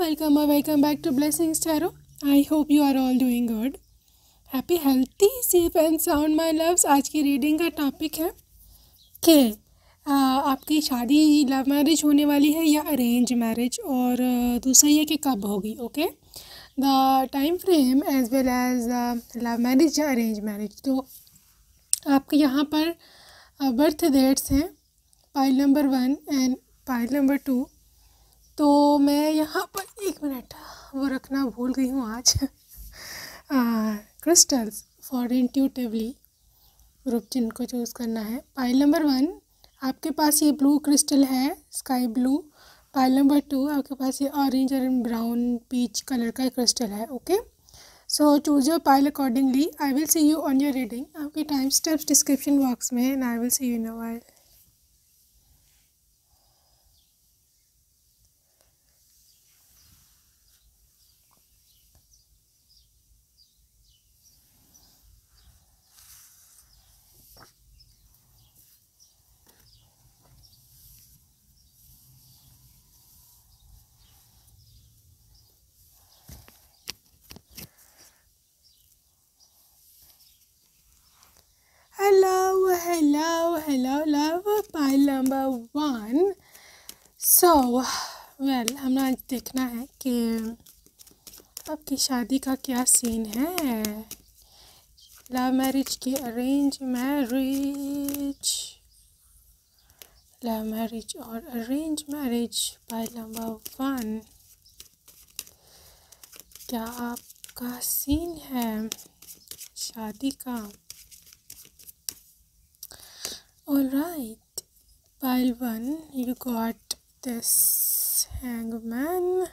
Welcome welcome back to to चारो I hope you are all doing good happy healthy safe and sound my loves आज की reading का topic है के uh, आपकी शादी लव मैरिज होने वाली है या अरेंज मैरिज और uh, दूसरा ये कि कब होगी okay the time frame as well as love marriage या अरेंज मैरिज तो आपके यहाँ पर बर्थ uh, डेट्स हैं pile number one and pile number two तो मैं यहाँ पर एक मिनट वो रखना भूल गई हूँ आज क्रिस्टल्स फॉर इंट्यूटिवली ग्रुप जिनको चूज़ करना है पाइल नंबर वन आपके पास ये ब्लू क्रिस्टल है sky blue pile number two आपके पास ये ऑरेंज और ब्राउन पीच कलर का क्रिस्टल है okay so choose your pile accordingly I will see you on your reading आपके टाइम स्टेप्स डिस्क्रिप्शन बॉक्स में and I will see you in a while Hello, hello, love. Pile number one so well हमें आज देखना है कि आपकी शादी का क्या सीन है लव मैरिज की अरेंज मैरिज लव मैरिज और arrange marriage pile number one क्या आपका सीन है शादी का Alright, pile 1 you got this hangman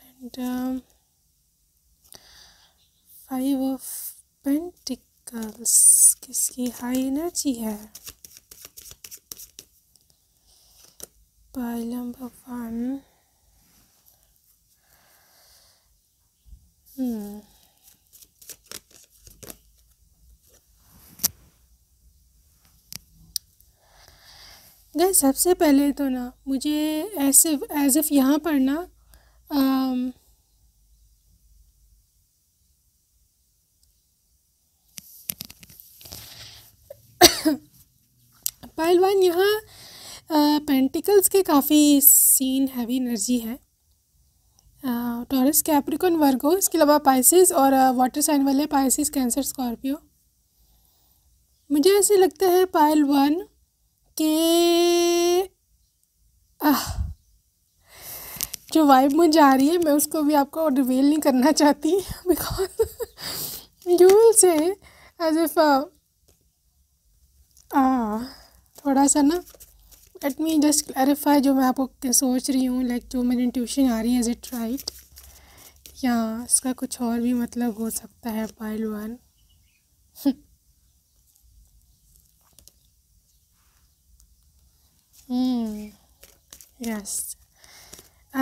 and um, 5 of pentacles किसकी हाई एनर्जी है pile number 1 hmm गए सबसे पहले तो ना मुझे ऐसे एज इफ़ यहाँ पर ना आम, um, पहलवान यहाँ पेंटिकल्स uh, के काफ़ी सीन हैवी एनर्जी है टॉरस कैप्रिकॉन वर्गो इसके अलावा पाइसिस और वाटर uh, साइन वाले पाइसिस कैंसर स्कॉर्पियो मुझे ऐसे लगता है पायल वन कि जो वाइब मुझे आ रही है मैं उसको भी आपको रिवील नहीं करना चाहती because you will say as if थोड़ा सा ना लेट मी जस्ट क्लैरिफाई जो मैं आपको सोच रही हूँ लाइक like, जो मेरी ट्यूशन आ रही है इज़ इट राइट या इसका कुछ और भी मतलब हो सकता है pile one Hmm.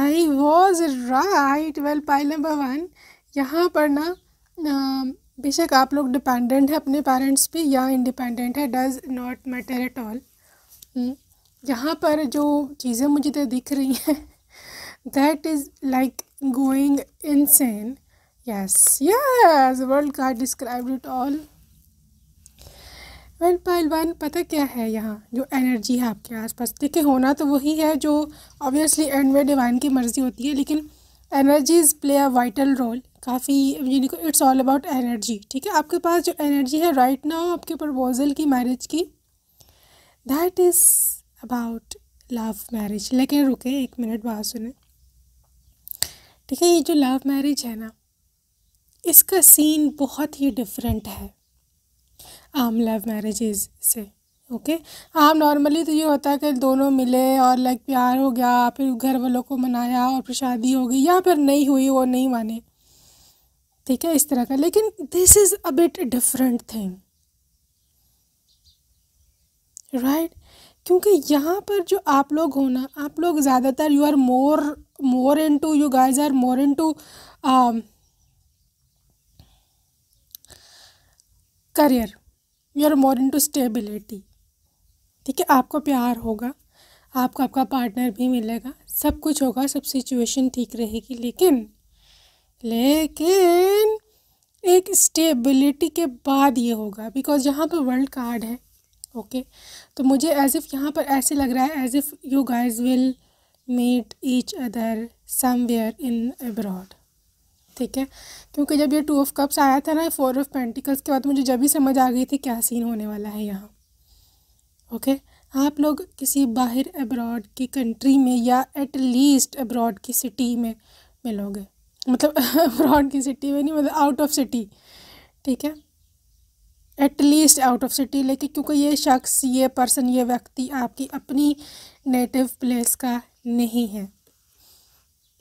I was was right. Well, pile number one यहाँ पर ना um, बेशक आप लोग डिपेंडेंट हैं अपने पेरेंट्स पे या इंडिपेंडेंट है does not matter at all यहाँ पर जो चीज़ें मुझे तो दिख रही हैं that is like going in sane yes yes world का describe it all one pile one पता क्या है यहाँ जो एनर्जी है आपके आसपास देखिए होना तो वही है जो ऑब्वियसली एंड में डिवाइन की मर्ज़ी होती है लेकिन energies play a vital role काफ़ी यानी इट्स ऑल अबाउट एनर्जी ठीक है आपके पास जो एनर्जी है राइट नाउ आपके प्रपोजल की मैरिज की that is about love marriage लेकिन रुके एक मिनट बात सुने ठीक है ये जो लव मैरिज है ना इसका सीन बहुत ही डिफरेंट है आम लव मैरिजेज से ओके आम नॉर्मली तो ये होता है कि दोनों मिले और लाइक प्यार हो गया फिर घर वालों को मनाया और फिर शादी हो गई या फिर नहीं हुई वो नहीं माने ठीक है इस तरह का लेकिन this is a bit different thing right क्योंकि यहाँ पर जो आप लोग हो ना आप लोग ज़्यादातर you are more more in to you guys are more in to career you are more to stability ठीक है आपको प्यार होगा आपको आपका पार्टनर भी मिलेगा सब कुछ होगा सब सिचुएशन ठीक रहेगी लेकिन लेकिन एक स्टेबिलिटी के बाद ये होगा बिकॉज यहाँ पर वर्ल्ड कार्ड है ओके okay? तो मुझे एज इफ़ यहाँ पर ऐसे लग रहा है as if you guys will meet each other somewhere in abroad ठीक है क्योंकि जब ये टू ऑफ कप्स आया था ना फोर ऑफ पेंटिकल्स के बाद मुझे जब ही समझ आ गई थी क्या सीन होने वाला है यहाँ ओके आप लोग किसी बाहर अब्रॉड की कंट्री में या एट लीस्ट अब्रॉड की सिटी में मिलोगे मतलब अब्रॉड की सिटी में नहीं मतलब आउट ऑफ सिटी ठीक है at least out of city लेकिन क्योंकि ये शख्स ये पर्सन ये व्यक्ति आपकी अपनी नेटिव प्लेस का नहीं है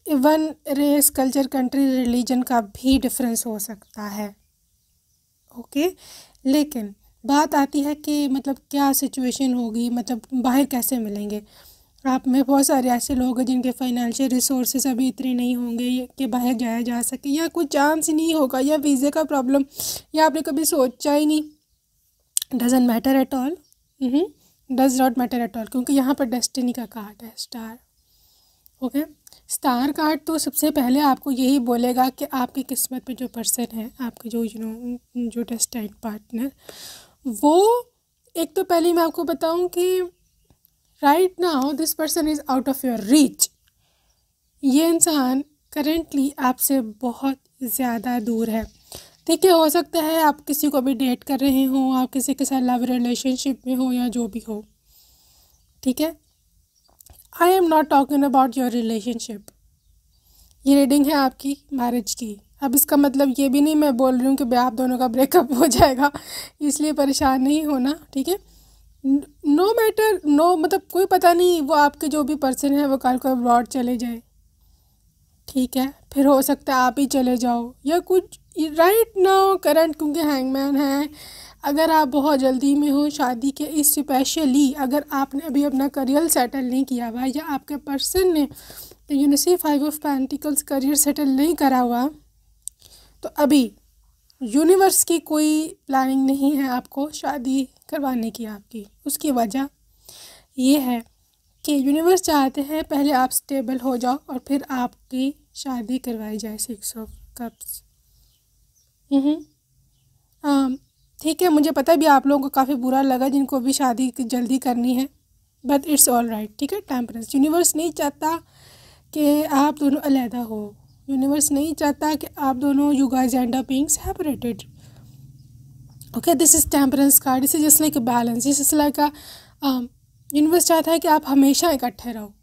even race culture country religion का भी डिफरेंस हो सकता है ओके लेकिन बात आती है कि मतलब क्या सिचुएशन होगी मतलब बाहर कैसे मिलेंगे आप में बहुत सारे ऐसे लोग हैं जिनके फाइनेंशियल रिसोर्सेज अभी इतने नहीं होंगे कि बाहर जाया जा सके या कोई चांस ही नहीं होगा या वीज़े का प्रॉब्लम या आपने कभी सोचा ही नहीं doesn't matter at all does not matter at all क्योंकि यहाँ पर डेस्टिनी का कार्ड है star okay okay? Star card तो सबसे पहले आपको यही बोलेगा कि आपकी किस्मत में जो पर्सन है आपके जो यू नो जो डेस्टाइड पार्टनर वो एक तो पहले मैं आपको बताऊं कि right now this person is out of your reach ये इंसान करेंटली आपसे बहुत ज़्यादा दूर है ठीक है हो सकता है आप किसी को भी डेट कर रहे हो आप किसी के साथ लव रिलेशनशिप में हो या जो भी हो ठीक है I am not talking about your relationship ये रीडिंग है आपकी मैरिज की अब इसका मतलब ये भी नहीं मैं बोल रही हूँ कि भाई आप दोनों का ब्रेकअप हो जाएगा इसलिए परेशान नहीं होना ठीक है नो मैटर नो मतलब कोई पता नहीं वो आपके जो भी पर्सन है वो कल को अब्रॉड चले जाए ठीक है फिर हो सकता है आप ही चले जाओ या कुछ राइट ना करंट क्योंकि हैंगमैन है अगर आप बहुत जल्दी में हो शादी के इस स्पेशली अगर आपने अभी अपना करियर सेटल नहीं किया हुआ या आपके पर्सन ने यूनिसी five of pentacles career settle नहीं करा हुआ तो अभी यूनिवर्स की कोई प्लानिंग नहीं है आपको शादी करवाने की आपकी उसकी वजह ये है कि यूनिवर्स चाहते हैं पहले आप स्टेबल हो जाओ और फिर आपकी शादी करवाई जाए सिक्स ऑफ कप्स ठीक है मुझे पता भी आप लोगों को काफ़ी बुरा लगा जिनको भी शादी जल्दी करनी है बट इट्स ऑल राइट ठीक है टेम्परेंस यूनिवर्स नहीं चाहता कि आप दोनों अलहदा हो यूनिवर्स नहीं चाहता कि आप दोनों युगा and being separated okay this is temperance card इस is just like a balance this like a universe चाहता है कि आप हमेशा इकट्ठे रहो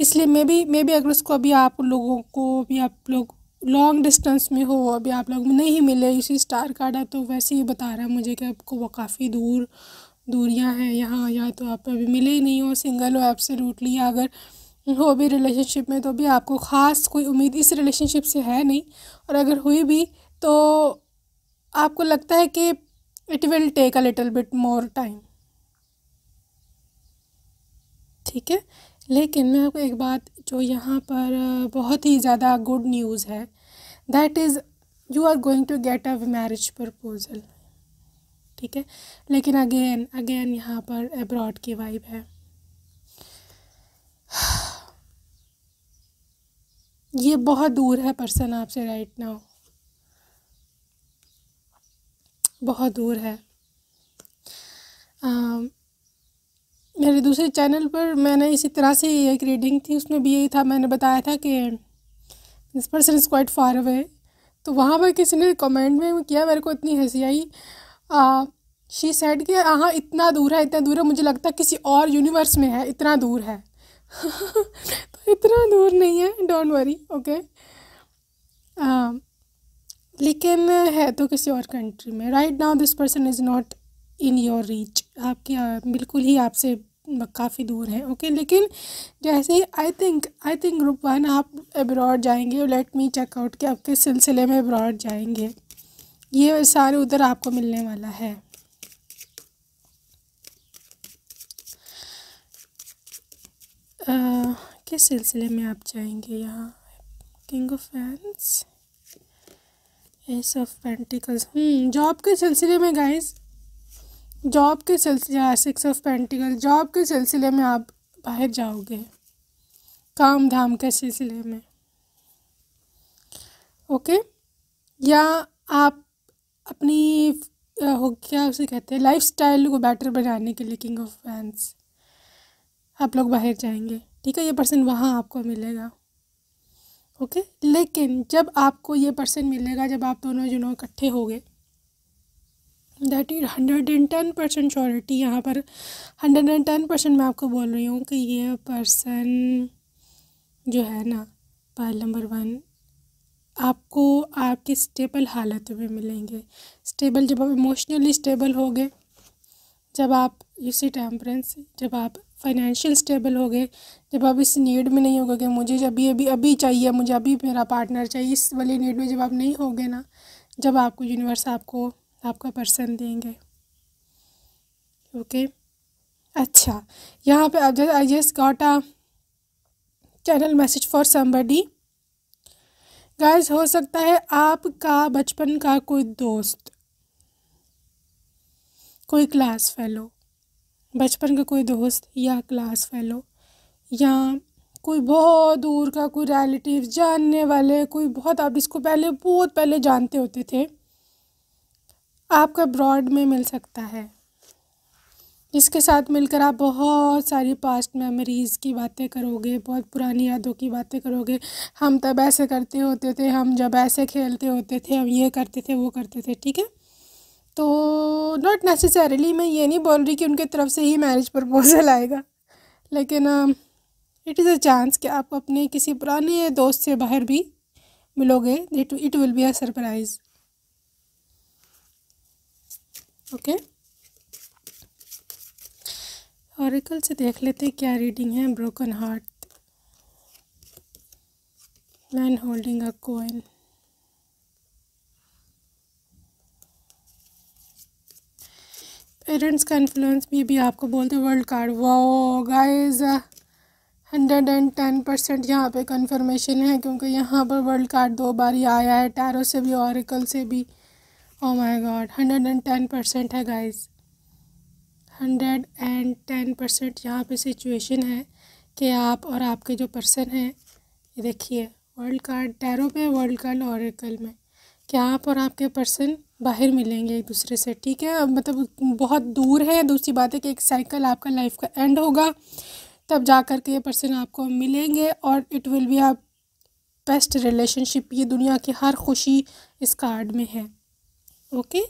इसलिए मे बी मे बी अगर उसको अभी आप लोगों को भी आप लोग लॉन्ग डिस्टेंस में हो अभी आप लोग नहीं मिले इसी स्टार कार्ड है तो वैसे ही बता रहा है मुझे कि आपको वो काफ़ी दूर दूरियां हैं यहाँ या तो आप अभी मिले ही नहीं हो सिंगल हो एब्सोल्युटली अगर हो भी रिलेशनशिप में तो भी आपको ख़ास कोई उम्मीद इस रिलेशनशिप से है नहीं और अगर हुई भी तो आपको लगता है कि it will take a little bit more time ठीक है लेकिन मैं आपको एक बात जो यहाँ पर बहुत ही ज़्यादा गुड न्यूज़ है that is you are going to get a marriage proposal ठीक है लेकिन अगेन अगेन यहाँ पर अब्रॉड की वाइब है ये बहुत दूर है पर्सन आपसे राइट नाउ बहुत दूर है आ, um, मेरे दूसरे चैनल पर मैंने इसी तरह से एक रीडिंग थी उसमें भी यही था मैंने बताया था कि this person is quite far away तो वहाँ पर किसी ने कमेंट में किया मेरे को इतनी हंसी आई शी सेड कि हाँ, हाँ इतना दूर है इतना दूर है मुझे लगता है किसी और यूनिवर्स में है इतना दूर है तो इतना दूर नहीं है डोंट वरी ओके लेकिन है तो किसी और कंट्री में right now this person is not in your reach आपके बिल्कुल ही आपसे काफ़ी दूर हैं ओके लेकिन जैसे I think I think group one आप अब्रॉड जाएंगे लेट मी चेकआउट के आपके सिलसिले में अब्रॉड जाएंगे ये सारे उधर आपको मिलने वाला है आ, किस सिलसिले में आप जाएंगे यहाँ king of fans ace of pentacles job के सिलसिले में गाइस जॉब के सिलसिले सिक्स ऑफ पेंटिकल जॉब के सिलसिले में आप बाहर जाओगे काम धाम के सिलसिले में ओके या आप अपनी हो क्या उसे कहते हैं लाइफ स्टाइल को बेटर बनाने के लिए किंग ऑफ फैंस आप लोग बाहर जाएंगे ठीक है ये पर्सन वहाँ आपको मिलेगा ओके लेकिन जब आपको ये पर्सन मिलेगा जब आप दोनों जुनों इकट्ठे हो गए that is hundred and ten percent surety यहाँ पर हंड्रेड एंड टेन परसेंट मैं आपको बोल रही हूँ कि ये पर्सन जो है ना पाइल नंबर वन आपको आपके स्टेबल हालत में मिलेंगे स्टेबल जब आप इमोशनली स्टेबल हो गए जब आप इसी टेम्परेंस जब आप फाइनेंशियल स्टेबल हो गए जब आप इस नीड में नहीं होगा कि मुझे जब अभी अभी अभी चाहिए मुझे अभी मेरा पार्टनर चाहिए इस वाली नीड में जब आप नहीं होगे ना जब आपको यूनिवर्स आपको आपका पर्सन देंगे ओके अच्छा यहाँ पे अब I just got a channel message for somebody guys हो सकता है आपका बचपन का कोई दोस्त कोई क्लास फेलो बचपन का कोई दोस्त या क्लास फेलो या कोई बहुत दूर का कोई रिलेटिव जानने वाले कोई बहुत आप जिसको पहले बहुत पहले जानते होते थे आपको ब्रॉड में मिल सकता है इसके साथ मिलकर आप बहुत सारी पास्ट मेमोरीज़ की बातें करोगे बहुत पुरानी यादों की बातें करोगे हम तब ऐसे करते होते थे हम जब ऐसे खेलते होते थे हम ये करते थे वो करते थे ठीक है तो नॉट नेसेसरली मैं ये नहीं बोल रही कि उनके तरफ से ही मैरिज प्रपोज़ल आएगा लेकिन इट इज़ अ चांस कि आप अपने किसी पुराने दोस्त से बाहर भी मिलोगे it will be a surprise okay oracle से देख लेते हैं क्या रीडिंग है broken heart man holding a coin parents का इन्फ्लुएंस भी भी आपको बोलते वर्ल्ड कार्ड वो guys hundred and ten percent यहाँ पर कंफर्मेशन है क्योंकि यहाँ पर वर्ल्ड कार्ड दो बार ही आया है टैरो से भी ऑरिकल से भी oh my god hundred and ten percent है guys hundred and ten percent यहाँ पे सिचुएशन है कि आप और आपके जो पर्सन हैं ये देखिए वर्ल्ड कार्ड टैरो पे वर्ल्ड कार्ड कल में कि आप और आपके पर्सन बाहर मिलेंगे एक दूसरे से ठीक है मतलब बहुत दूर है दूसरी बात है कि एक साइकिल आपका लाइफ का एंड होगा तब जा कर के ये पर्सन आपको मिलेंगे और इट विल बी आप बेस्ट रिलेशनशिप ये दुनिया की हर खुशी इस कार्ड में है ओके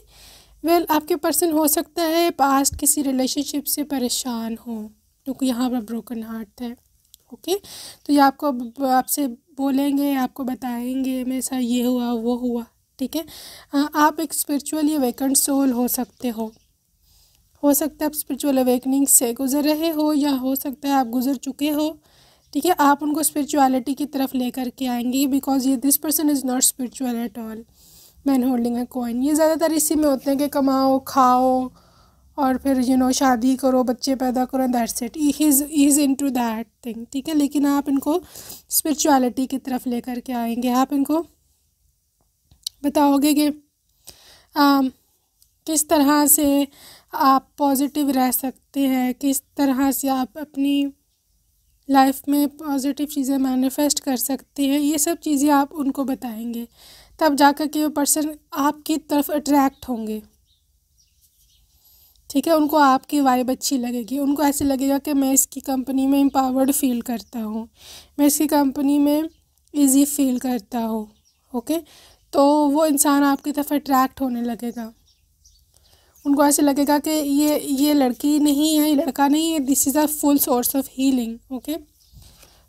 वेल आपके पर्सन हो सकता है पास्ट किसी रिलेशनशिप से परेशान हो क्योंकि यहाँ पर ब्रोकन हार्ट है ओके okay? तो ये आपको आपसे बोलेंगे आपको बताएंगे मेरे साथ ये हुआ वो हुआ ठीक है आप एक स्पिरिचुअल या वेकेंट सोल हो सकते हो हो सकता है आप स्पिरिचुअल अवेकनिंग से गुजर रहे हो या हो सकता है आप गुजर चुके हो ठीक है आप उनको स्पिरिचुअलिटी की तरफ लेकर के आएंगे बिकॉज ये this person is not spiritual at all man holding है कॉइन ये ज़्यादातर इसी में होते हैं कि कमाओ खाओ और फिर यू you नो know, शादी करो बच्चे पैदा करो that set is is in to that thing ठीक है लेकिन आप इनको स्पिरिचुअलिटी की तरफ लेकर के आएंगे आप इनको बताओगे कि um, किस तरह से आप पॉजिटिव रह सकते हैं किस तरह से आप अपनी लाइफ में पॉजिटिव चीज़ें मैनिफेस्ट कर सकते हैं ये सब चीज़ें आप उनको बताएंगे तब जाकर के वो पर्सन आपकी तरफ अट्रैक्ट होंगे ठीक है उनको आपकी वाइब अच्छी लगेगी उनको ऐसे लगेगा कि मैं इसकी कंपनी में एम्पावर्ड फील करता हूँ मैं इसकी कंपनी में इजी फील करता हूँ ओके तो वो इंसान आपकी तरफ अट्रैक्ट होने लगेगा उनको ऐसे लगेगा कि ये ये लड़की नहीं है ये लड़का नहीं है this is a full source of healing okay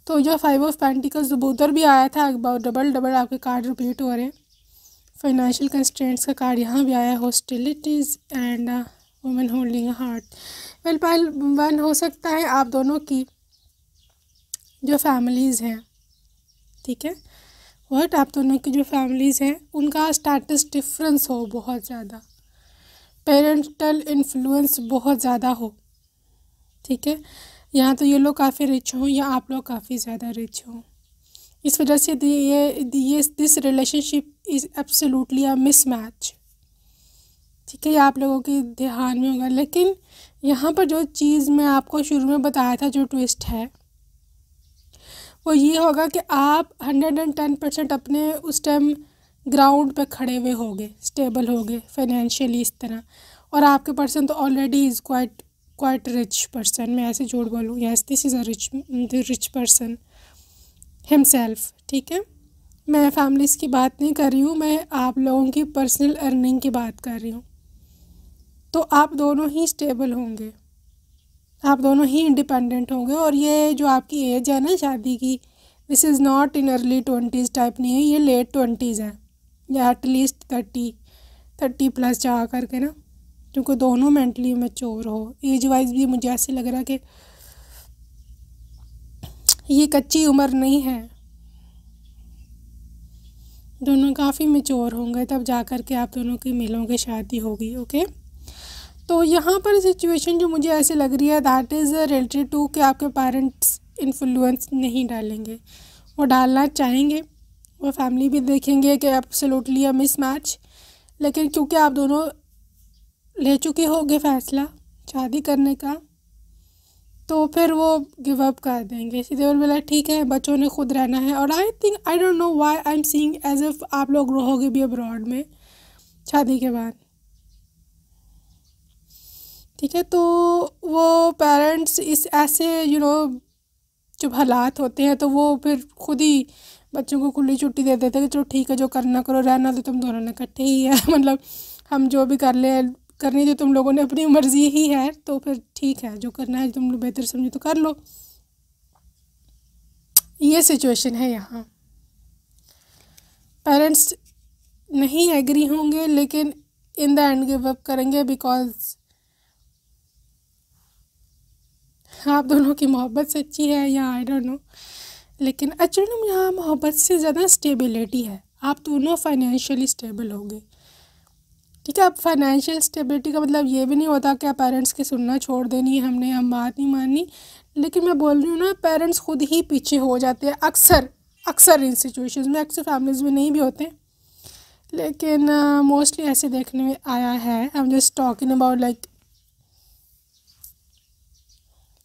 तो जो फाइव ऑफ पेंटिकल्स जबूतर भी आया था डबल डबल आपके कार्ड रिपीट हो रहे हैं फाइनेंशियल कंस्टेंट्स का कार्ड यहाँ भी आया hostilities and women holding heart well pile one हो सकता है आप दोनों की जो फैमिलीज़ हैं ठीक है वट आप दोनों की जो फैमिलीज़ हैं उनका स्टेटस डिफरेंस हो बहुत ज़्यादा पेरेंटल इन्फ्लुएंस बहुत ज़्यादा हो ठीक है यहाँ तो ये लोग काफ़ी रिच हों या आप लोग काफ़ी ज़्यादा रिच हों इस वजह से ये ये this relationship is absolutely a mismatch match ठीक है ये आप लोगों के ध्यान में होगा लेकिन यहाँ पर जो चीज़ मैं आपको शुरू में बताया था जो ट्विस्ट है वो ये होगा कि आप हंड्रेड एंड टेन परसेंट अपने उस टाइम ग्राउंड पे खड़े हुए होंगे स्टेबल होंगे फाइनेंशियली इस तरह और आपके पर्सन तो already is quite quite rich person मैं ऐसे जोड़ बोलूँ yes this is a rich the rich person himself ठीक है मैं फैमिलीज़ की बात नहीं कर रही हूँ मैं आप लोगों की पर्सनल अर्निंग की बात कर रही हूँ तो आप दोनों ही स्टेबल होंगे आप दोनों ही इंडिपेंडेंट होंगे और ये जो आपकी एज है ना शादी की this is not in early twenties type नहीं है ये लेट ट्वेंटीज़ है या एटलीस्ट थर्टी थर्टी प्लस जा करके ना क्योंकि दोनों मेंटली मेच्योर हो एज वाइज भी मुझे ऐसे लग रहा कि ये कच्ची उम्र नहीं है दोनों काफ़ी मेच्योर होंगे तब जा कर के आप दोनों की मिलोगे शादी होगी ओके तो यहाँ पर सिचुएशन जो मुझे ऐसे लग रही है दैट इज़ रिलेटेड टू कि आपके पेरेंट्स इन्फ्लुएंस नहीं डालेंगे वो डालना चाहेंगे वो फैमिली भी देखेंगे कि आप अ मिस मैच लेकिन क्योंकि आप दोनों ले चुके होंगे फैसला शादी करने का तो फिर वो गिव अप कर देंगे इसी देवर बोला ठीक है बच्चों ने खुद रहना है और I think I don't know why I am seeing as if आप लोग रहोगे भी अब्रॉड में शादी के बाद ठीक है तो वो पेरेंट्स इस ऐसे यू नो जब हालात होते हैं तो वो फिर खुद ही बच्चों को खुली छुट्टी दे देते हैं कि चलो ठीक है जो करना करो रहना तो तुम दोनों ने इकट्ठे ही है मतलब हम जो भी कर लें करनी तो तुम लोगों ने अपनी मर्ज़ी ही है तो फिर ठीक है जो करना है तुम लोग बेहतर समझो तो कर लो ये सिचुएशन है यहाँ पेरेंट्स नहीं एग्री होंगे लेकिन in the end give up करेंगे बिकॉज आप हाँ, दोनों की मोहब्बत सच्ची है या आई डोंट नो लेकिन एक्चुअली यहाँ मोहब्बत से ज़्यादा स्टेबिलिटी है आप दोनों फाइनेंशियली स्टेबल होंगे ठीक है अब फाइनेंशियल स्टेबिलिटी का मतलब ये भी नहीं होता कि पेरेंट्स की सुनना छोड़ देनी हमने हम बात नहीं माननी लेकिन मैं बोल रही हूँ ना पेरेंट्स खुद ही पीछे हो जाते हैं अक्सर अक्सर इन सिचुएशन में अक्सर फैमिलीज में नहीं भी होते लेकिन मोस्टली uh, ऐसे देखने में आया है I am just talking about like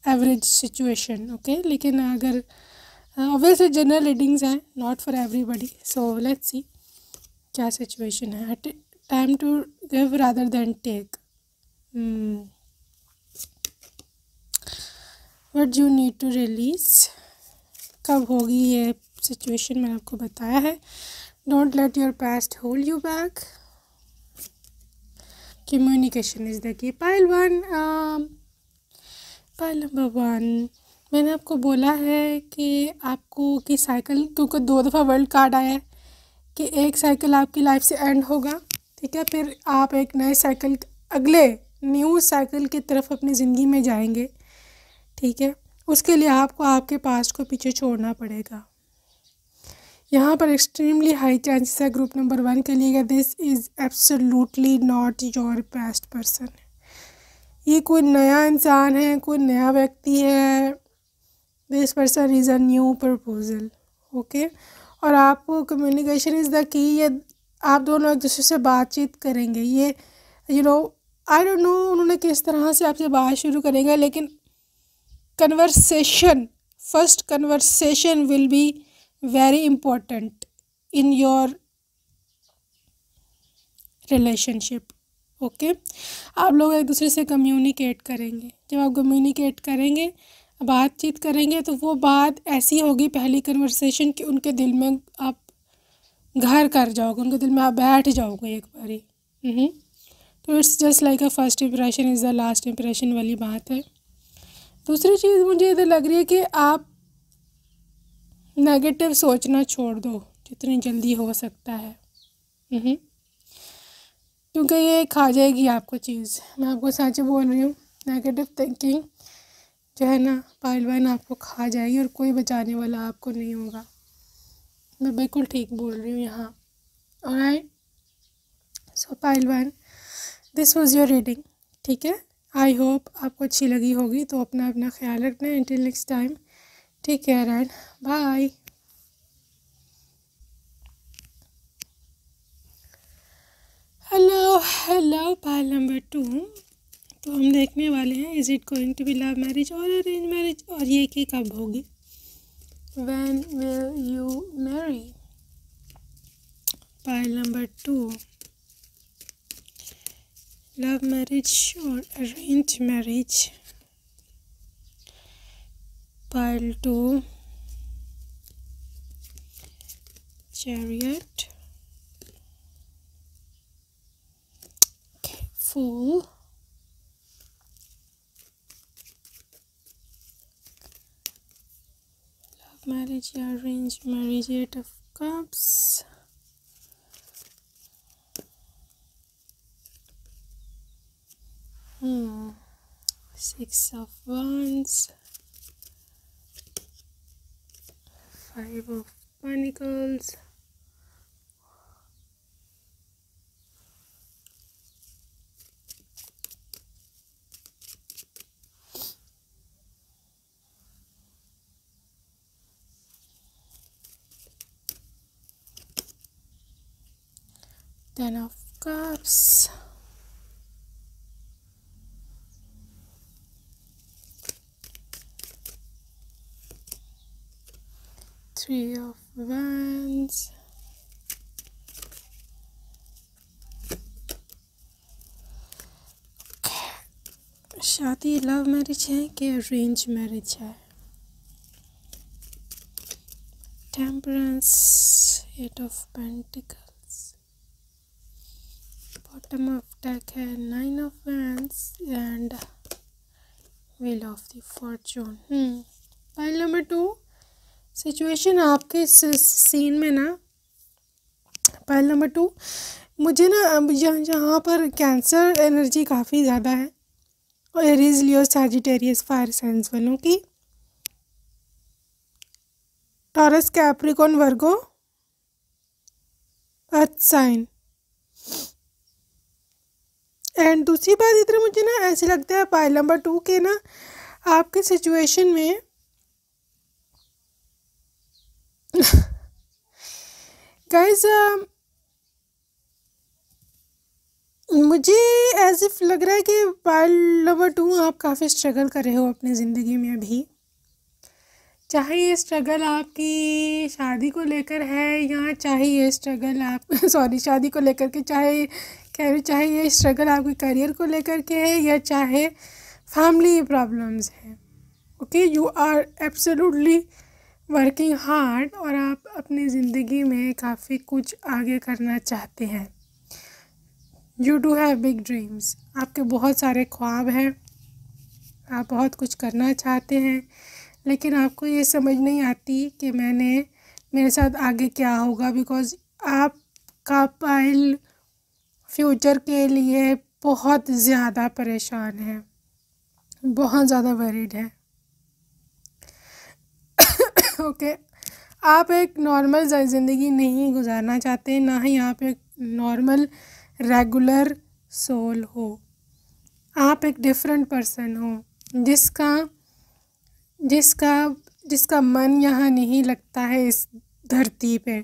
average situation okay लेकिन अगर ऑब्वियसली जनरल रीडिंग्स हैं not for everybody so let's see क्या सिचुएशन है time to give rather than take. hmm. What you need to release? कब होगी ये situation मैंने आपको बताया है don't let your past hold you back communication is the key pile one pile number one मैंने आपको बोला है कि आपको कि साइकिल क्योंकि दो दफ़ा वर्ल्ड कार्ड आया है कि एक साइकिल आपकी लाइफ से एंड होगा ठीक है फिर आप एक नए साइकिल अगले न्यू साइकिल की तरफ अपनी ज़िंदगी में जाएंगे ठीक है उसके लिए आपको आपके पास को पीछे छोड़ना पड़ेगा यहाँ पर एक्सट्रीमली हाई चांसेस है ग्रुप नंबर वन के लिए this is absolutely not your best person ये कोई नया इंसान है कोई नया व्यक्ति है this person is a new proposal okay और आपको कम्युनिकेशन इज़ द की आप दोनों एक दूसरे से बातचीत करेंगे ये you know I don't know उन्होंने किस तरह से आपसे बात शुरू करेंगे लेकिन conversation first conversation will be very important in your relationship okay आप लोग एक दूसरे से कम्युनिकेट करेंगे जब आप कम्युनिकेट करेंगे बातचीत करेंगे तो वो बात ऐसी होगी पहली कन्वर्सेशन कि उनके दिल में आप घर कर जाओगे उनके दिल में आप बैठ जाओगे एक बारी हम्म। तो it's just like a first impression is the last impression वाली बात है दूसरी चीज़ मुझे इधर लग रही है कि आप नेगेटिव सोचना छोड़ दो जितनी जल्दी हो सकता है हम्म। क्योंकि ये खा जाएगी आपको चीज़ मैं आपको सच बोल रही हूँ नेगेटिव थिंकिंग जो है ना पहलवान आपको खा जाएगी और कोई बचाने वाला आपको नहीं होगा मैं बिल्कुल ठीक बोल रही हूँ यहाँ और I so pile one this was your reading ठीक है आई होप आपको अच्छी लगी होगी तो अपना अपना ख्याल रखना until next time take care and bye hello hello pile number two तो हम देखने वाले हैं is it going to be love marriage और अरेंज मैरिज और ये कि कब होगी When will you marry? Pile number two. Love marriage or arranged marriage. Pile two. Chariot. Okay, fool. marriage arranged marriage eight of cups hmm six of wands five of pentacles Ten of Cups. Three of Wands. शादी love marriage है कि arrange marriage है temperance eight of pentacle bottom of deck and nine of wands and wheel of the fortune hmm. Pile number two situation आपके इस scene में ना pile number to मुझे ना यहाँ जहाँ पर कैंसर एनर्जी काफ़ी ज़्यादा है और Aries Leo Sagittarius fire signs वालों की Taurus Capricorn Virgo earth sign and दूसरी बात इधर मुझे ना ऐसे लगता है पायल नंबर टू के ना आपके सिचुएशन में गाइस um, मुझे एज इफ लग रहा है कि पायल नंबर टू आप काफ़ी स्ट्रगल कर रहे हो अपनी ज़िंदगी में अभी चाहे ये स्ट्रगल आपकी शादी को लेकर है या चाहे ये स्ट्रगल आप सॉरी शादी को लेकर के चाहे खैर चाहे ये स्ट्रगल आपके करियर को लेकर के है या चाहे फैमिली प्रॉब्लम्स हैं okay you are absolutely working hard और आप अपनी ज़िंदगी में काफ़ी कुछ आगे करना चाहते हैं you do have big dreams आपके बहुत सारे ख्वाब हैं आप बहुत कुछ करना चाहते हैं लेकिन आपको ये समझ नहीं आती कि मैंने मेरे साथ आगे क्या होगा बिकॉज़ आप का पाइल फ्यूचर के लिए बहुत ज़्यादा परेशान है बहुत ज़्यादा वरीड है ओके okay. आप एक नॉर्मल ज़िंदगी नहीं गुजारना चाहते ना ही आप एक नॉर्मल रेगुलर सोल हो आप एक डिफरेंट पर्सन हो जिसका जिसका जिसका मन यहाँ नहीं लगता है इस धरती पे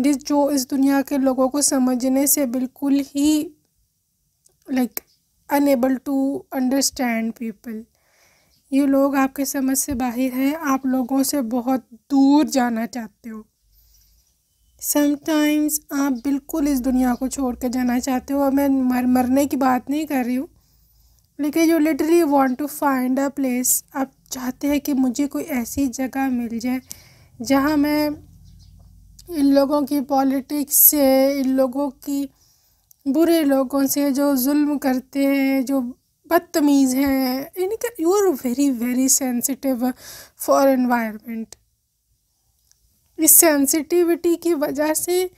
डिस जो इस दुनिया के लोगों को समझने से बिल्कुल ही like unable to understand people ये लोग आपके समझ से बाहर हैं आप लोगों से बहुत दूर जाना चाहते हो समटाइम्स आप बिल्कुल इस दुनिया को छोड़ कर जाना चाहते हो और मैं मर मरने की बात नहीं कर रही हूँ लेकिन you literally want to find a place आप चाहते हैं कि मुझे कोई ऐसी जगह मिल जाए जहाँ मैं इन लोगों की पॉलिटिक्स से इन लोगों की बुरे लोगों से जो जुल्म करते हैं जो बदतमीज़ हैं इनका you are very very sensitive for environment इस सेंसिटिविटी की वजह से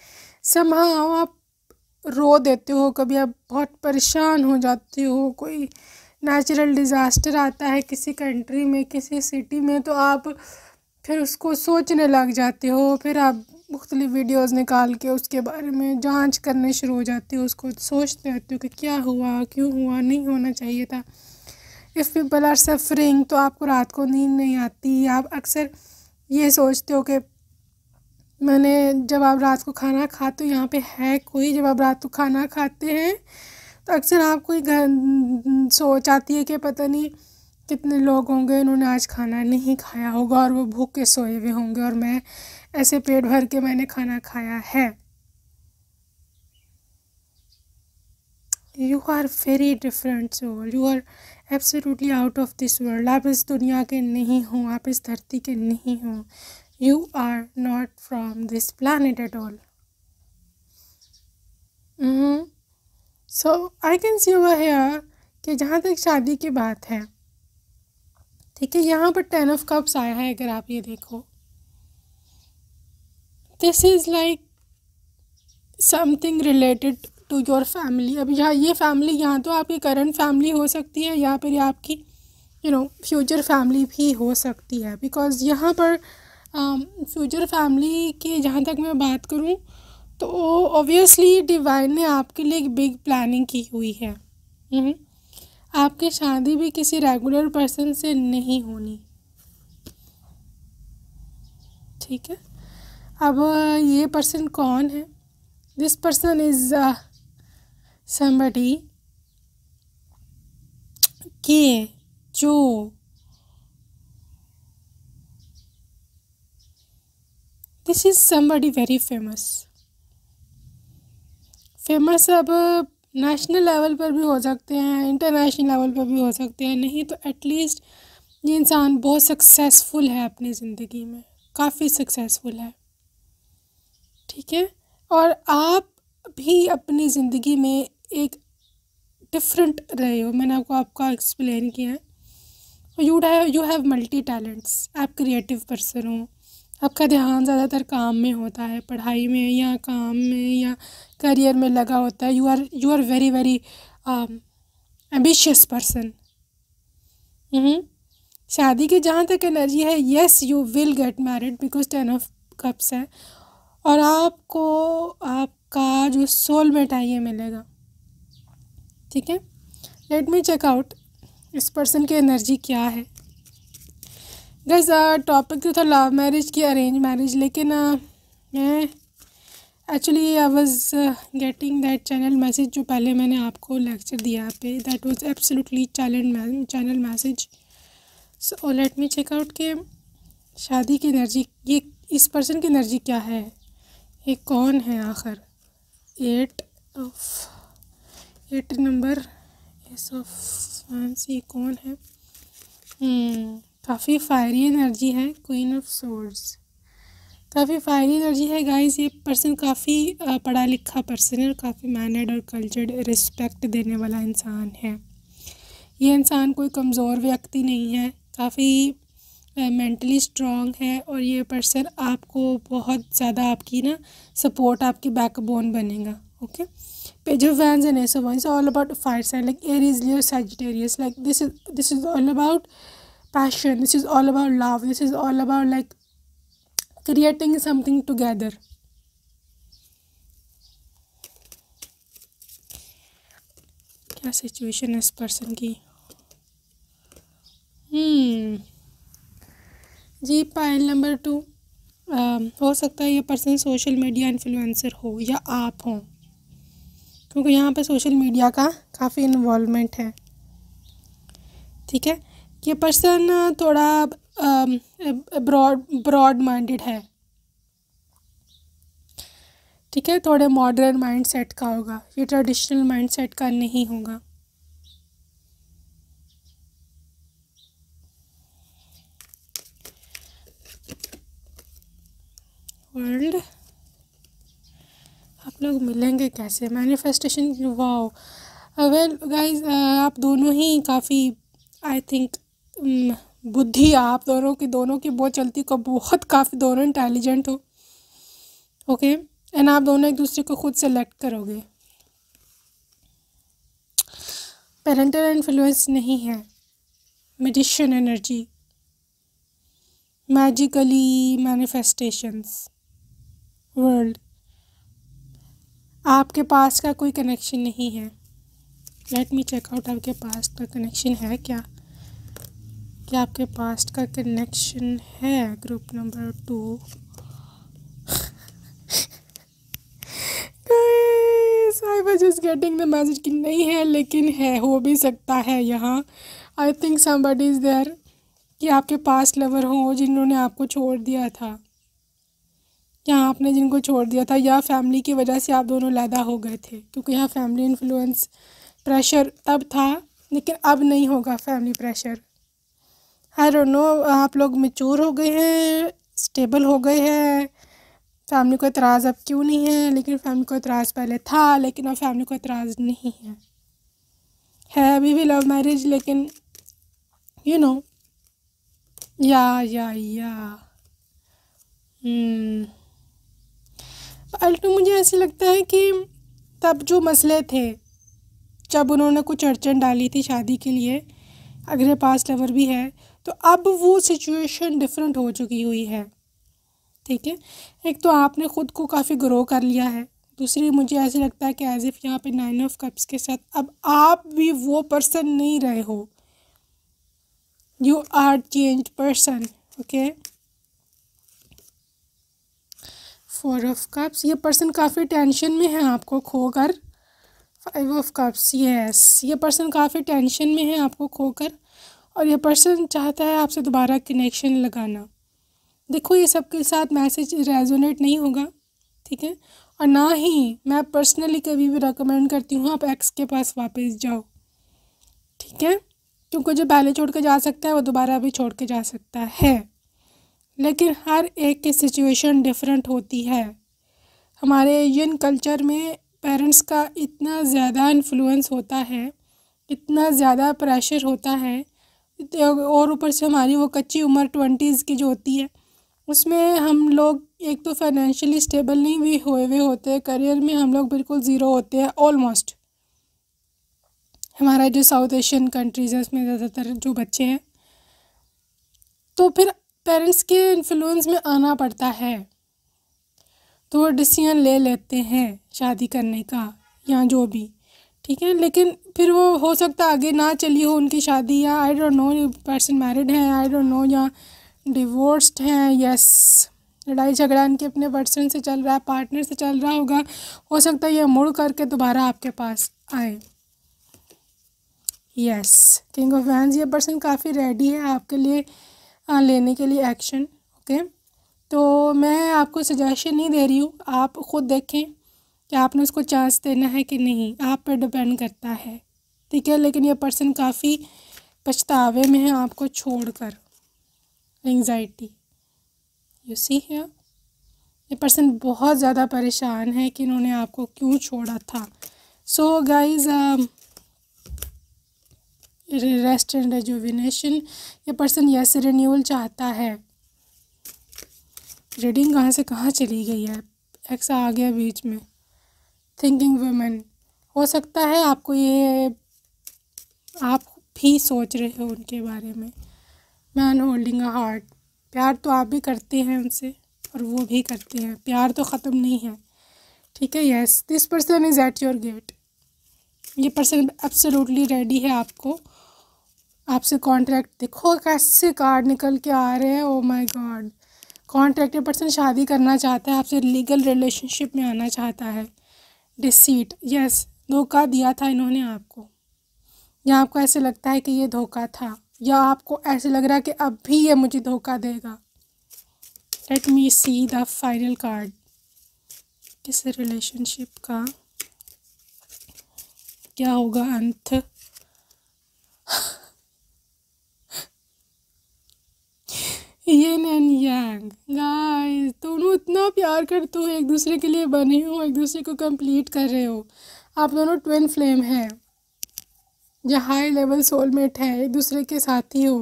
समाओ आप रो देते हो कभी आप बहुत परेशान हो जाते हो कोई नेचुरल डिज़ास्टर आता है किसी कंट्री में किसी सिटी में तो आप फिर उसको सोचने लग जाते हो फिर आप मुख्तलिफ़ वीडियोस निकाल के उसके बारे में जांच करने शुरू हो जाती हूँ उसको सोचते रहती हूँ कि क्या हुआ क्यों हुआ नहीं होना चाहिए था इफ़ पीपल आर सफरिंग तो आपको रात को नींद नहीं आती आप अक्सर ये सोचते हो कि मैंने जब आप रात को खाना खाते हो यहाँ पे है कोई जब आप रात को खाना खाते हैं तो अक्सर आपको ये सोच आती है कि पता नहीं कितने लोग होंगे उन्होंने आज खाना नहीं खाया होगा और वो भूख के सोए हुए होंगे और मैं ऐसे पेट भर के मैंने खाना खाया है you are very different soul you are absolutely out of this world आप इस दुनिया के नहीं हो आप इस धरती के नहीं हो you are not from this planet at all so I can see over here कि जहाँ तक शादी की बात है ठीक है यहाँ पर टेन ऑफ कप्स आया है अगर आप ये देखो this is like something related to your family अब यहाँ ये फैमिली यहाँ तो आपकी करंट फैमिली हो सकती है या फिर आपकी यू नो फ्यूचर फैमिली भी हो सकती है बिकॉज़ यहाँ पर फ्यूचर um, फैमिली के जहाँ तक मैं बात करूँ तो ऑब्वियसली डिवाइन ने आपके लिए एक बिग प्लानिंग की हुई है हम्म। आपकी शादी भी किसी रेगुलर पर्सन से नहीं होनी ठीक है अब ये पर्सन कौन है दिस पर्सन इज़ समबडी के जो this is somebody very famous famous अब नेशनल लेवल पर भी हो सकते हैं इंटरनेशनल लेवल पर भी हो सकते हैं नहीं तो एटलीस्ट ये इंसान बहुत सक्सेसफुल है अपनी ज़िंदगी में काफ़ी सक्सेसफुल है ठीक है और आप भी अपनी ज़िंदगी में एक डिफरेंट रहे हो मैंने आपको आपका एक्सप्लेन किया है you you have multi talents आप क्रिएटिव पर्सन हो आपका ध्यान ज़्यादातर काम में होता है पढ़ाई में या काम में या करियर में लगा होता है you are you are very very ambitious person शादी की जहाँ तक एनर्जी है yes you will get married because ten of cups है और आपको आपका जो सोलमेट है ये मिलेगा ठीक है लेट मी चेक आउट इस पर्सन की एनर्जी क्या है गैस टॉपिक तो था लव मैरिज की अरेंज मैरिज लेकिन मैं actually I was getting that channel message जो पहले मैंने आपको लेक्चर दिया पे that was absolutely channel channel message so let me check out के शादी की एनर्जी ये इस पर्सन की एनर्जी क्या है ये कौन है आखिर eight of eight number ace of France ये कौन है काफ़ी फायरी एनर्जी है क्वीन ऑफ सोर्ड्स काफ़ी फायरी एनर्जी है गाइस ये पर्सन काफ़ी पढ़ा लिखा पर्सन है और काफ़ी मैनर्ड और कल्चर्ड रिस्पेक्ट देने वाला इंसान है ये इंसान कोई कमज़ोर व्यक्ति नहीं है काफ़ी मेंटली स्ट्रॉन्ग है और ये पर्सन आपको बहुत ज़्यादा आपकी ना सपोर्ट आपकी बैकबोन बनेगा ओके पेज ऑफ वैन and ace one all about fire side like air is Leo Sagittarius like this is this is all about passion this is all about love this is all about like creating something together क्या situation है इस person की hmm hmm. जी point number two हो सकता है ये person social media influencer हो या आप हों क्योंकि यहाँ पे सोशल मीडिया का काफ़ी इन्वॉलमेंट है ठीक है ये पर्सन थोड़ा ब्रॉड ब्रॉड माइंडेड है ठीक है थोड़े मॉडर्न माइंड सेट का होगा ये ट्रेडिशनल माइंड सेट का नहीं होगा वर्ल्ड आप लोग मिलेंगे कैसे मैनिफेस्टेशन वाओ वेल गाइस आप दोनों ही काफ़ी आई थिंक बुद्धि आप दोनों की दोनों की बहुत चलती को बहुत काफ़ी दोनों इंटेलिजेंट हो ओके okay? एंड आप दोनों एक दूसरे को खुद सेलेक्ट करोगे पेरेंटल इन्फ्लुएंस नहीं है meditation energy magically manifestations world आपके पास का कोई कनेक्शन नहीं है लेट मी चेक आउट आपके पास का कनेक्शन है क्या क्या आपके पास का कनेक्शन है group number two I was just getting the message कि नहीं है लेकिन है हो भी सकता है यहाँ I think somebody is there कि आपके पास लवर हों जिन्होंने आपको छोड़ दिया था यहाँ आपने जिनको छोड़ दिया था या फैमिली की वजह से आप दोनों लैदा हो गए थे क्योंकि यहाँ फैमिली इन्फ्लुएंस प्रेशर तब था लेकिन अब नहीं होगा family pressure I don't know आप लोग मेच्योर हो गए हैं स्टेबल हो गए हैं फैमिली को एतराज़ अब क्यों नहीं है लेकिन फैमिली को एतराज़ पहले था लेकिन अब फैमिली को एतराज़ नहीं है है अभी भी लव मैरिज लेकिन यू you नो know, या या या hmm. अल्टू मुझे ऐसे लगता है कि तब जो मसले थे जब उन्होंने कुछ अड़चन डाली थी शादी के लिए अगले पास लवर भी है तो अब वो सिचुएशन डिफरेंट हो चुकी हुई है ठीक है एक तो आपने ख़ुद को काफ़ी ग्रो कर लिया है दूसरी मुझे ऐसे लगता है कि एज इफ़ यहाँ पे नाइन ऑफ कप्स के साथ अब आप भी वो पर्सन नहीं रहे हो you are change person okay four of cups ये पर्सन काफ़ी टेंशन में है आपको खोकर फाइव ऑफ कप्स यस ये पर्सन काफ़ी टेंशन में है आपको खोकर और ये पर्सन चाहता है आपसे दोबारा कनेक्शन लगाना देखो ये सबके साथ मैसेज रेजोनेट नहीं होगा ठीक है और ना ही मैं पर्सनली कभी भी रिकमेंड करती हूँ आप एक्स के पास वापस जाओ ठीक है क्योंकि जो पहले छोड़ के जा सकता है वो दोबारा भी छोड़ के जा सकता है लेकिन हर एक की सिचुएशन डिफरेंट होती है हमारे इंडियन कल्चर में पेरेंट्स का इतना ज़्यादा इन्फ्लुएंस होता है इतना ज़्यादा प्रेशर होता है और ऊपर से हमारी वो कच्ची उम्र ट्वेंटीज़ की जो होती है उसमें हम लोग एक तो फाइनेंशियली स्टेबल नहीं भी हुए हुए होते करियर में हम लोग बिल्कुल ज़ीरो होते हैं ऑलमोस्ट हमारा जो साउथ एशियन कंट्रीज़ है उसमें ज़्यादातर जो बच्चे हैं तो फिर पेरेंट्स के इन्फ्लुएंस में आना पड़ता है तो वो डिसीजन ले लेते हैं शादी करने का या जो भी ठीक है लेकिन फिर वो हो सकता आगे ना चली हो उनकी शादी या I don't know person married हैं आई डोंट नो या डिवोर्स्ड हैं यस लड़ाई झगड़ा इनके अपने पर्सन से चल रहा है पार्टनर से चल रहा होगा हो सकता है यह मुड़ करके दोबारा आपके पास आए यस किंग ऑफ वैंस ये पर्सन काफ़ी रेडी है आपके लिए हाँ, लेने के लिए एक्शन ओके तो मैं आपको सजेशन नहीं दे रही हूँ आप ख़ुद देखें कि आपने उसको चांस देना है कि नहीं आप पर डिपेंड करता है ठीक है लेकिन ये पर्सन काफ़ी पछतावे में है आपको छोड़ कर एंगजाइटी यू सी है ये पर्सन बहुत ज़्यादा परेशान है कि इन्होंने आपको क्यों छोड़ा था so so, guys rest and rejuvenation ये पर्सन यस रिन्यूअल चाहता है रीडिंग कहाँ से कहाँ चली गई है एक्स आ गया बीच में थिंकिंग वुमेन हो सकता है आपको ये आप भी सोच रहे हो उनके बारे में मैन होल्डिंग अ हार्ट प्यार तो आप भी करते हैं उनसे और वो भी करते हैं प्यार तो ख़त्म नहीं है ठीक है yes this person is at your gate ये पर्सन एब्सोल्युटली रेडी है आपको आपसे कॉन्ट्रैक्ट देखो कैसे कार्ड निकल के आ रहे हैं oh my God contracted person शादी करना चाहता है आपसे लीगल रिलेशनशिप में आना चाहता है डिसीट यस धोखा दिया था इन्होंने आपको या आपको ऐसे लगता है कि ये धोखा था या आपको ऐसे लग रहा है कि अब भी ये मुझे धोखा देगा let me see the final card किस रिलेशनशिप का क्या होगा अंत yin एंड yang गाइस दोनों इतना प्यार करते हो एक दूसरे के लिए बने हो एक दूसरे को कंप्लीट कर रहे हो आप दोनों ट्विन फ्लेम हैं या हाई लेवल सोलमेट हैं एक दूसरे के साथी हो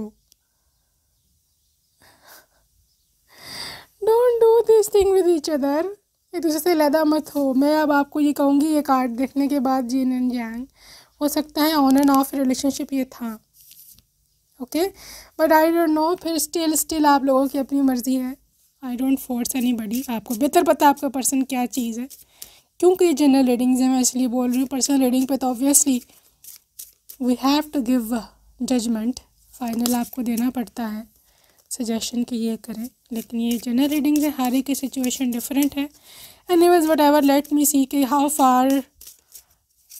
don't do this thing with each other एक दूसरे से लदा मत हो मैं अब आपको ये कहूँगी ये कार्ड देखने के बाद एन एंड यांग हो सकता है ऑन एंड ऑफ रिलेशनशिप ये था okay but I don't know फिर स्टिल स्टिल आप लोगों की अपनी मर्ज़ी है I don't force anybody आपको बेहतर पता है आपका पर्सन क्या चीज़ है क्योंकि ये जनरल रीडिंग्स हैं मैं इसलिए बोल रही हूँ पर्सनल रीडिंग पे तो obviously we have to give judgement final आपको देना पड़ता है सजेशन कि ये करें लेकिन ये जनरल रीडिंग्स है हर एक सिचुएशन डिफरेंट है anyways whatever let me see कि हाउ फार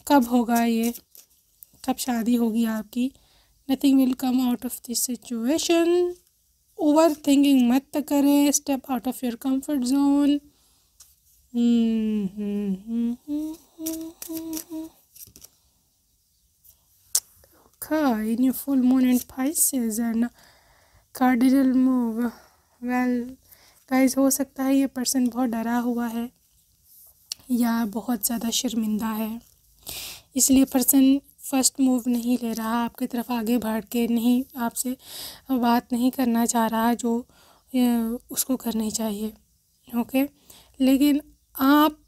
कब होगा ये कब शादी होगी आपकी nothing will come out of this situation overthinking मत करें step out of your comfort zone in you full moon and phases and cardinal move well guys हो सकता है ये पर्सन बहुत डरा हुआ है या बहुत ज़्यादा शर्मिंदा है इसलिए पर्सन फर्स्ट मूव नहीं ले रहा आपकी तरफ आगे बढ़ के नहीं आपसे बात नहीं करना चाह रहा जो उसको करनी चाहिए ओके लेकिन आप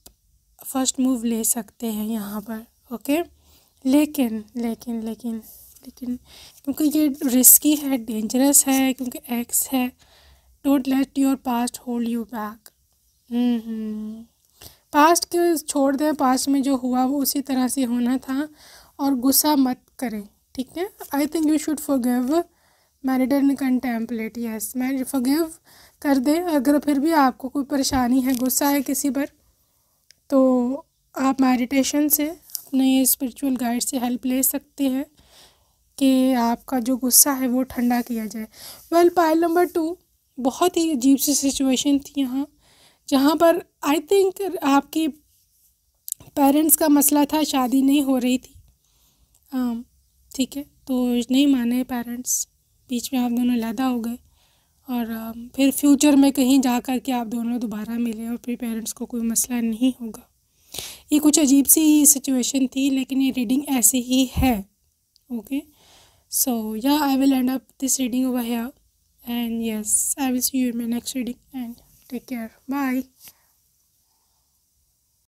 फर्स्ट मूव ले सकते हैं यहाँ पर ओके लेकिन लेकिन लेकिन लेकिन क्योंकि ये रिस्की है डेंजरस है क्योंकि एक्स है don't let your past hold you back past के छोड़ दें पास्ट में जो हुआ वो उसी तरह से होना था और गुस्सा मत करें ठीक है I think you should forgive married and contemplate yes मैं फॉरगिव कर दे अगर फिर भी आपको कोई परेशानी है गुस्सा है किसी पर तो आप मेडिटेशन से अपने स्पिरिचुअल गाइड से हेल्प ले सकते हैं कि आपका जो गुस्सा है वो ठंडा किया जाए well well, pile number two बहुत ही अजीब सी सिचुएशन थी यहाँ जहाँ पर आई थिंक आपकी पेरेंट्स का मसला था शादी नहीं हो रही थी हाँ, ठीक है तो नहीं माने पेरेंट्स बीच में आप दोनों लहदा हो गए और फिर फ्यूचर में कहीं जा कर के आप दोनों दोबारा मिले और फिर पेरेंट्स को कोई मसला नहीं होगा ये कुछ अजीब सी सिचुएशन थी लेकिन ये रीडिंग ऐसे ही है ओके सो या I will end up this reading over here and yes I will see you in my next reading and take care bye